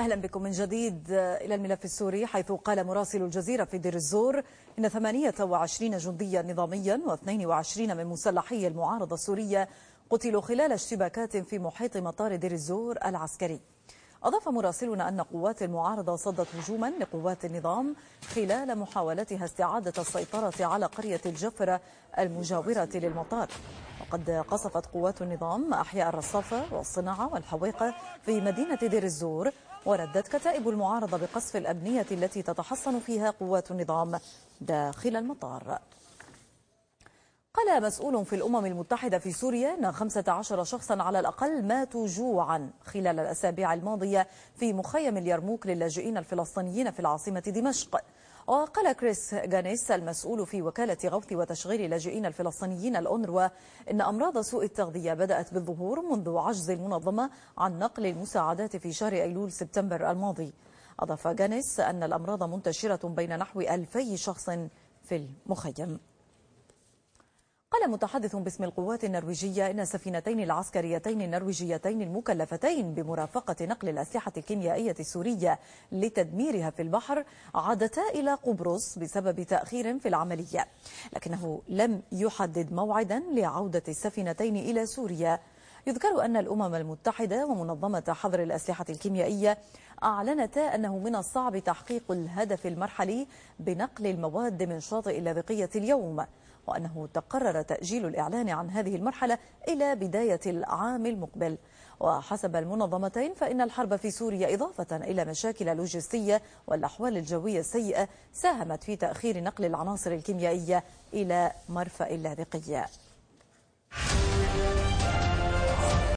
أهلا بكم من جديد إلى الملف السوري حيث قال مراسل الجزيرة في دير الزور إن 28 جنديا نظاميا و22 من مسلحي المعارضة السورية قتلوا خلال اشتباكات في محيط مطار دير الزور العسكري أضاف مراسلنا أن قوات المعارضة صدت هجوما لقوات النظام خلال محاولتها استعادة السيطرة على قرية الجفرة المجاورة للمطار وقد قصفت قوات النظام أحياء الرصافة والصناعة والحويقة في مدينة دير الزور وردت كتائب المعارضة بقصف الأبنية التي تتحصن فيها قوات النظام داخل المطار قال مسؤول في الأمم المتحدة في سوريا أن 15 شخصا على الأقل ماتوا جوعا خلال الأسابيع الماضية في مخيم اليرموك للاجئين الفلسطينيين في العاصمة دمشق وقال كريس جانيس المسؤول في وكالة غوث وتشغيل اللاجئين الفلسطينيين الأونروا إن أمراض سوء التغذية بدأت بالظهور منذ عجز المنظمة عن نقل المساعدات في شهر أيلول سبتمبر الماضي أضاف جانيس أن الأمراض منتشرة بين نحو 2000 شخص في المخيم قال متحدث باسم القوات النرويجية إن السفينتين العسكريتين النرويجيتين المكلفتين بمرافقة نقل الأسلحة الكيميائية السورية لتدميرها في البحر عادتا إلى قبرص بسبب تأخير في العملية لكنه لم يحدد موعدا لعودة السفينتين إلى سوريا يذكر أن الأمم المتحدة ومنظمة حظر الأسلحة الكيميائية أعلنتا أنه من الصعب تحقيق الهدف المرحلي بنقل المواد من شاطئ اللاذقية اليوم وأنه تقرر تأجيل الإعلان عن هذه المرحلة إلى بداية العام المقبل وحسب المنظمتين فإن الحرب في سوريا إضافة إلى مشاكل لوجستية والأحوال الجوية السيئة ساهمت في تأخير نقل العناصر الكيميائية إلى مرفأ اللاذقية